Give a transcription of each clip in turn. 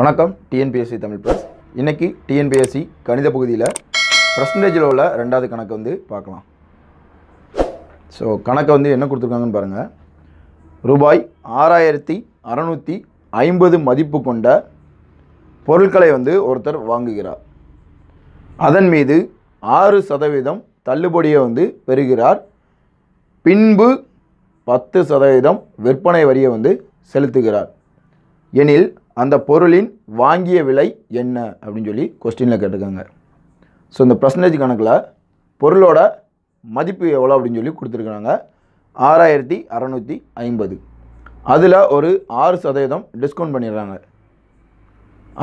வணக்கம் TNPSC Tamil plus இன்றைக்கி TNPSC கணித பகுதியில் பர்சன்டேஜில் உள்ள ரெண்டாவது கணக்கை வந்து பார்க்கலாம் ஸோ கணக்கை வந்து என்ன கொடுத்துருக்காங்கன்னு பாருங்கள் ரூபாய் ஆறாயிரத்தி அறநூற்றி ஐம்பது மதிப்பு கொண்ட பொருட்களை வந்து ஒருத்தர் வாங்குகிறார் அதன் மீது ஆறு சதவீதம் தள்ளுபடியை வந்து பெறுகிறார் பின்பு பத்து சதவீதம் விற்பனை வரியை வந்து செலுத்துகிறார் எனில் அந்த பொருளின் வாங்கிய விலை என்ன அப்படின்னு சொல்லி கொஸ்டினில் கேட்டிருக்காங்க ஸோ இந்த பர்சன்டேஜ் கணக்கில் பொருளோட மதிப்பு எவ்வளோ அப்படின்னு சொல்லி கொடுத்துருக்குறாங்க ஆறாயிரத்தி அறநூற்றி ஐம்பது அதில் ஒரு ஆறு சதவீதம் டிஸ்கவுண்ட் பண்ணிடுறாங்க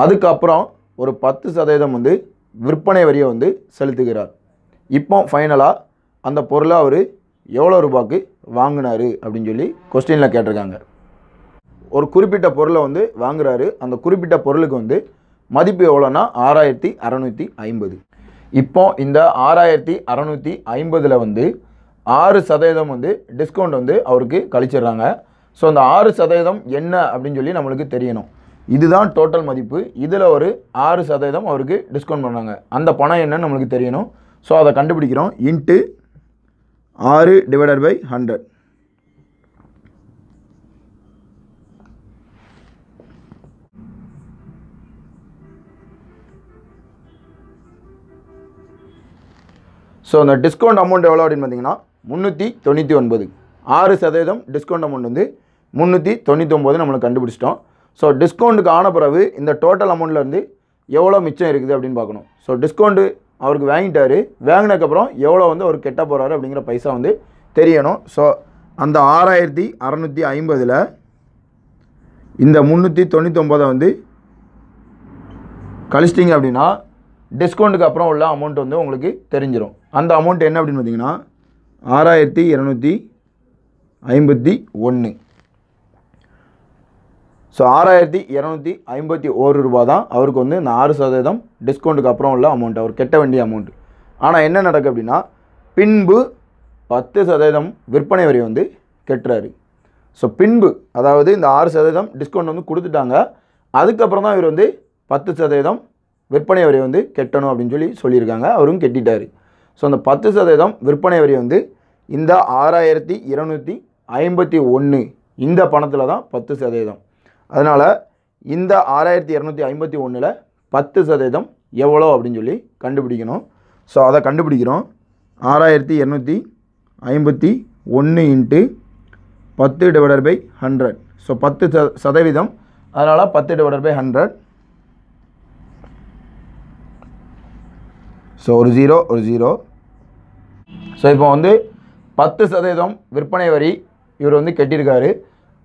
அதுக்கப்புறம் ஒரு பத்து சதவீதம் வந்து விற்பனை வரியை வந்து செலுத்துகிறார் இப்போ ஃபைனலாக அந்த பொருளை அவர் எவ்வளோ ரூபாய்க்கு வாங்கினார் அப்படின்னு சொல்லி கொஸ்டினில் கேட்டிருக்காங்க ஒரு குறிப்பிட்ட பொருளை வந்து வாங்குறாரு அந்த குறிப்பிட்ட பொருளுக்கு வந்து மதிப்பு எவ்வளோன்னா ஆறாயிரத்தி அறநூற்றி ஐம்பது இப்போ இந்த ஆறாயிரத்தி அறநூற்றி ஐம்பதில் வந்து ஆறு சதவீதம் வந்து டிஸ்கவுண்ட் வந்து அவருக்கு கழிச்சிடுறாங்க ஸோ அந்த ஆறு சதவீதம் என்ன அப்படின்னு சொல்லி நம்மளுக்கு தெரியணும் இதுதான் டோட்டல் மதிப்பு இதில் ஒரு ஆறு சதவீதம் அவருக்கு டிஸ்கவுண்ட் பண்ணாங்க அந்த பணம் என்னன்னு நம்மளுக்கு தெரியணும் ஸோ அதை கண்டுபிடிக்கிறோம் இன்ட்டு ஆறு டிவைடட் பை ஹண்ட்ரட் ஸோ அந்த டிஸ்கவுண்ட் அமௌண்ட் எவ்வளோ அப்படின்னு பார்த்தீங்கன்னா முந்நூற்றி தொண்ணூற்றி ஒன்பது ஆறு சதவீதம் டிஸ்கவுண்ட் அமௌண்ட் வந்து முந்நூற்றி தொண்ணூற்றி ஒம்பது நம்மளுக்கு கண்டுபிடிச்சிட்டோம் ஸோ டிஸ்கவுண்ட்டுக்கு ஆன பிறகு இந்த டோட்டல் அமௌண்ட்டில் இருந்து எவ்வளோ மிச்சம் இருக்குது அப்படின்னு பார்க்கணும் ஸோ டிஸ்கவுண்ட்டு அவருக்கு வாங்கிட்டார் வாங்கினதுக்கப்புறம் எவ்வளோ வந்து அவர் கெட்ட போகிறாரு அப்படிங்கிற பைசா வந்து தெரியணும் ஸோ அந்த ஆறாயிரத்தி அறநூற்றி ஐம்பதில் இந்த முந்நூற்றி தொண்ணூற்றொம்பதை வந்து கழிச்சிட்டிங்க அப்படின்னா டிஸ்கவுண்ட்டுக்கு அப்புறம் உள்ள அமௌண்ட் வந்து உங்களுக்கு தெரிஞ்சிடும் அந்த அமௌண்ட் என்ன அப்படின்னு பார்த்தீங்கன்னா ஆறாயிரத்தி இரநூத்தி ஐம்பத்தி ஒன்று ஸோ ஆறாயிரத்தி இரநூத்தி ஐம்பத்தி ஒரு ரூபா தான் அவருக்கு வந்து இந்த ஆறு சதவீதம் டிஸ்கவுண்ட்டுக்கு அப்புறம் உள்ள அமௌண்ட் அவர் கெட்ட வேண்டிய அமௌண்ட் ஆனால் என்ன நடக்குது அப்படின்னா பின்பு பத்து சதவீதம் விற்பனை வரி வந்து கெட்டுறாரு ஸோ பின்பு அதாவது இந்த ஆறு சதவீதம் டிஸ்கவுண்ட் வந்து கொடுத்துட்டாங்க அதுக்கப்புறம் தான் இவர் வந்து பத்து சதவீதம் விற்பனை வரி வந்து கெட்டணும் அப்படின்னு சொல்லி சொல்லியிருக்காங்க அவரும் கெட்டிட்டார் ஸோ அந்த பத்து சதவீதம் விற்பனை வரி வந்து இந்த ஆறாயிரத்தி இருநூற்றி ஐம்பத்தி ஒன்று இந்த பணத்தில் தான் பத்து சதவீதம் அதனால் இந்த ஆறாயிரத்தி இரநூத்தி ஐம்பத்தி ஒன்றில் பத்து சதவீதம் எவ்வளோ அப்படின்னு சொல்லி கண்டுபிடிக்கணும் ஸோ அதை கண்டுபிடிக்கிறோம் ஆறாயிரத்தி இரநூத்தி ஐம்பத்தி ஒன்று இன்ட்டு பத்து டிவைடர் பை ஹண்ட்ரட் ஸோ பத்து ச சதவீதம் அதனால் பத்து டிவைடர் பை ஹண்ட்ரட் ஸோ ஒரு ஜீரோ ஒரு ஜீரோ ஸோ இப்போ வந்து பத்து சதவீதம் விற்பனை வரி இவர் வந்து கட்டியிருக்காரு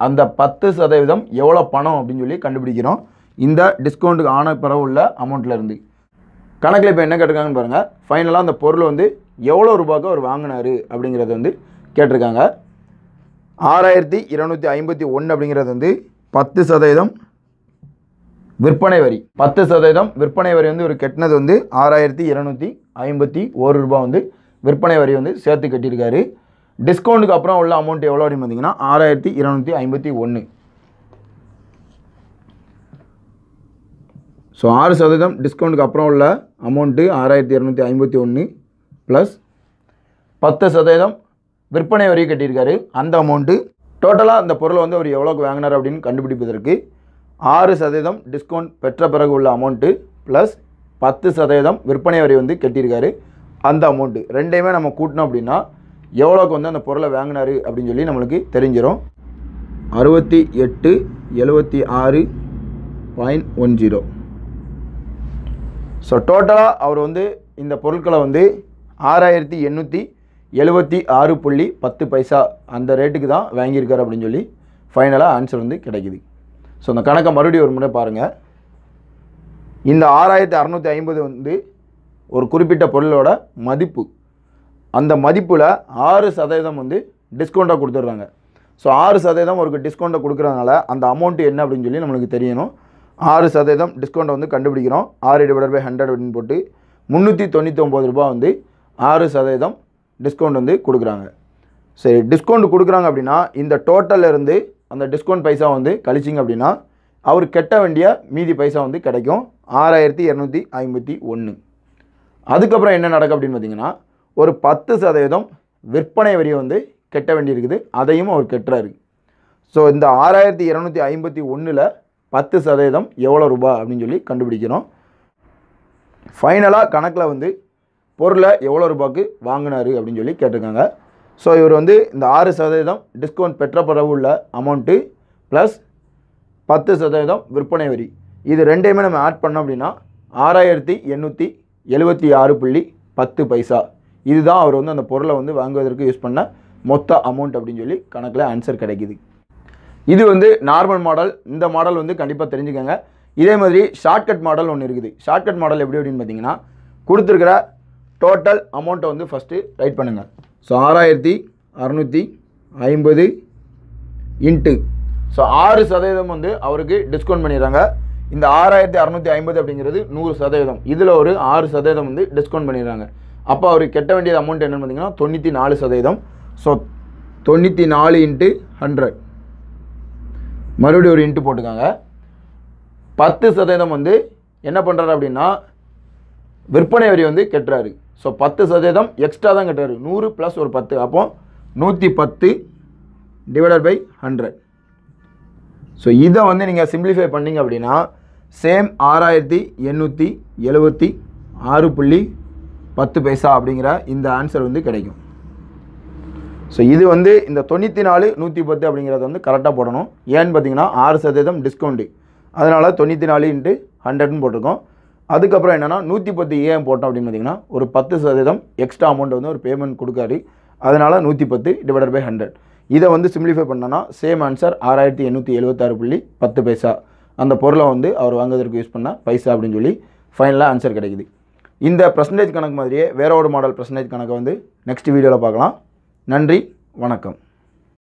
அந்த பத்து சதவீதம் எவ்வளோ பணம் அப்படின்னு சொல்லி கண்டுபிடிக்கிறோம் இந்த டிஸ்கவுண்ட்டுக்கு ஆன பிறகு உள்ள அமௌண்ட்லேருந்து கணக்கில் இப்போ என்ன கேட்டிருக்காங்கன்னு பாருங்கள் ஃபைனலாக அந்த பொருள் வந்து எவ்வளோ ரூபாய்க்கு அவர் வாங்கினார் அப்படிங்கிறத வந்து கேட்டிருக்காங்க ஆறாயிரத்தி இரநூத்தி ஐம்பத்தி ஒன்று அப்படிங்கிறது வந்து பத்து சதவீதம் விற்பனை வரி பத்து சதவீதம் விற்பனை வரி வந்து ஒரு கட்டினது வந்து ஆறாயிரத்தி இரநூத்தி ஐம்பத்தி ஒரு ரூபாய் வந்து விற்பனை வரி வந்து சேர்த்து கட்டியிருக்காரு டிஸ்கவுண்ட்டுக்கு அப்புறம் உள்ள அமௌண்ட் எவ்வளோ அப்படின்னு பார்த்தீங்கன்னா ஆறாயிரத்தி இரநூத்தி ஐம்பத்தி ஒன்று ஸோ ஆறு சதவீதம் டிஸ்கவுண்ட்டுக்கு அப்புறம் உள்ள அமௌண்ட்டு ஆறாயிரத்தி இரநூத்தி ஐம்பத்தி ஒன்று ப்ளஸ் பத்து சதவீதம் விற்பனை வரி கட்டியிருக்காரு அந்த அமௌண்ட்டு டோட்டலாக அந்த பொருளை வந்து அவர் எவ்வளோக்கு வாங்கினார் அப்படின்னு கண்டுபிடிப்பதற்கு ஆறு சதவீதம் டிஸ்கவுண்ட் பெற்ற பிறகு உள்ள அமௌண்ட்டு ப்ளஸ் பத்து சதவீதம் விற்பனை வரி வந்து கட்டியிருக்காரு அந்த அமௌண்ட்டு ரெண்டையுமே நம்ம கூட்டினோம் அப்படின்னா எவ்வளோக்கு வந்து அந்த பொருளை வாங்கினார் அப்படின்னு சொல்லி நம்மளுக்கு தெரிஞ்சிடும் அறுபத்தி எட்டு எழுபத்தி ஆறு பாயிண்ட் ஒன் ஜீரோ ஸோ டோட்டலாக அவர் வந்து இந்த பொருட்களை வந்து ஆறாயிரத்தி எண்ணூற்றி எழுபத்தி ஆறு புள்ளி பத்து பைசா அந்த ரேட்டுக்கு தான் வாங்கியிருக்கார் அப்படின்னு சொல்லி ஃபைனலாக ஆன்சர் வந்து கிடைக்குது ஸோ அந்த கணக்கை மறுபடியும் ஒரு முறை பாருங்கள் இந்த ஆறாயிரத்தி அறநூற்றி ஐம்பது வந்து ஒரு குறிப்பிட்ட பொருளோட மதிப்பு அந்த மதிப்பில் ஆறு சதவீதம் வந்து டிஸ்கவுண்ட்டாக கொடுத்துட்றாங்க ஸோ ஆறு சதவீதம் ஒரு டிஸ்கவுண்ட்டை கொடுக்குறதுனால அந்த அமௌண்ட்டு என்ன அப்படின்னு சொல்லி நம்மளுக்கு தெரியணும் ஆறு சதவீதம் டிஸ்கவுண்ட்டை வந்து கண்டுபிடிக்கிறோம் ஆறு டிவைடட் பை ஹண்ட்ரட் அப்படின்னு போட்டு முந்நூற்றி தொண்ணூற்றி ரூபா வந்து ஆறு சதவீதம் டிஸ்கவுண்ட் வந்து கொடுக்குறாங்க சரி டிஸ்கவுண்ட் கொடுக்குறாங்க அப்படின்னா இந்த டோட்டல்லேருந்து அந்த டிஸ்கவுண்ட் பைசா வந்து கழிச்சிங்க அப்படின்னா அவர் கெட்ட வேண்டிய மீதி பைசா வந்து கிடைக்கும் ஆறாயிரத்தி இரநூத்தி ஐம்பத்தி ஒன்று அதுக்கப்புறம் என்ன நடக்கும் அப்படின்னு பார்த்தீங்கன்னா ஒரு பத்து சதவீதம் விற்பனை வரியை வந்து கெட்ட வேண்டியிருக்குது அதையும் அவர் கெட்டுறாரு ஸோ இந்த ஆறாயிரத்தி இரநூத்தி ஐம்பத்தி ஒன்றில் பத்து சதவீதம் எவ்வளோ ரூபாய் அப்படின்னு சொல்லி கண்டுபிடிக்கிறோம் ஃபைனலாக கணக்கில் வந்து பொருளை எவ்வளோ ரூபாய்க்கு வாங்கினார் அப்படின்னு சொல்லி கேட்டிருக்காங்க ஸோ இவர் வந்து இந்த ஆறு சதவீதம் டிஸ்கவுண்ட் பெற்றப்படவு உள்ள அமௌண்ட்டு ப்ளஸ் பத்து சதவீதம் விற்பனை வரி இது ரெண்டையுமே நம்ம ஆட் பண்ணோம் அப்படின்னா ஆறாயிரத்தி எண்ணூற்றி எழுபத்தி ஆறு புள்ளி பத்து பைசா இதுதான் அவர் வந்து அந்த பொருளை வந்து வாங்குவதற்கு யூஸ் பண்ண மொத்த அமௌண்ட் அப்படின்னு சொல்லி கணக்கில் ஆன்சர் கிடைக்கிது இது வந்து நார்மல் மாடல் இந்த மாடல் வந்து கண்டிப்பாக தெரிஞ்சுக்கோங்க இதே மாதிரி ஷார்ட்கட் மாடல் ஒன்று இருக்குது ஷார்ட்கட் மாடல் எப்படி அப்படின்னு பார்த்தீங்கன்னா கொடுத்துருக்கிற டோட்டல் அமௌண்ட்டை வந்து ஃபஸ்ட்டு ரைட் பண்ணுங்கள் ஸோ ஆறாயிரத்தி அறநூற்றி ஐம்பது இன்ட்டு ஸோ ஆறு சதவீதம் வந்து அவருக்கு டிஸ்கவுண்ட் பண்ணிடுறாங்க இந்த ஆறாயிரத்தி அறநூற்றி ஐம்பது அப்படிங்கிறது நூறு சதவீதம் இதில் ஒரு ஆறு சதவீதம் வந்து டிஸ்கவுண்ட் பண்ணிடுறாங்க அப்போ அவர் கெட்ட வேண்டியது அமௌண்ட் என்னென்னு பார்த்தீங்கன்னா தொண்ணூற்றி நாலு சதவீதம் ஸோ தொண்ணூற்றி நாலு இன்ட்டு ஹண்ட்ரட் மறுபடியும் ஒரு இன்ட்டு போட்டுக்காங்க பத்து சதவீதம் வந்து என்ன பண்ணுறாரு அப்படின்னா விற்பனை வரி வந்து கெட்டுறாரு ஸோ பத்து சதவீதம் எக்ஸ்ட்ரா தான் கட்டுறாரு நூறு ப்ளஸ் ஒரு பத்து அப்போ நூற்றி பத்து டிவைடட் பை ஹண்ட்ரட் ஸோ இதை வந்து நீங்கள் சிம்பிளிஃபை பண்ணிங்க அப்படின்னா சேம் ஆறாயிரத்தி எண்ணூற்றி எழுபத்தி ஆறு புள்ளி பத்து பைசா அப்படிங்கிற இந்த ஆன்சர் வந்து கிடைக்கும் ஸோ இது வந்து இந்த தொண்ணூற்றி நாலு நூற்றி பத்து அப்படிங்கிறத வந்து கரெக்டாக போடணும் ஏன்னு பார்த்தீங்கன்னா ஆறு சதவீதம் டிஸ்கவுண்ட்டு அதனால் தொண்ணூற்றி நாலு இன்ட்டு ஹண்ட்ரட்னு போட்டிருக்கோம் அதுக்கப்புறம் என்னென்னா நூற்றி பத்து ஏஎம் போட்டோம் அப்படின்னு பார்த்தீங்கன்னா ஒரு பத்து சதவீதம் எக்ஸ்ட்ரா அமௌண்ட் வந்து ஒரு பேமெண்ட் கொடுக்காரு அதனால் நூற்றி பத்து டிவைடட் பை ஹண்ட்ரட் இதை வந்து சிம்பிளிஃபை பண்ணோன்னா சேம் ஆன்சர் ஆறாயிரத்தி எண்ணூற்றி எழுபத்தாறு புள்ளி பத்து பைசா அந்த பொருளை வந்து அவர் வாங்குவதற்கு யூஸ் பண்ணால் பைசா அப்படின்னு சொல்லி ஃபைனலாக ஆன்சர் கிடைக்குது இந்த பர்சன்டேஜ் கணக்கு மாதிரியே வேற ஒரு மாடல் பர்சன்டேஜ் கணக்கை வந்து நெக்ஸ்ட் வீடியோவில் பார்க்கலாம் நன்றி வணக்கம்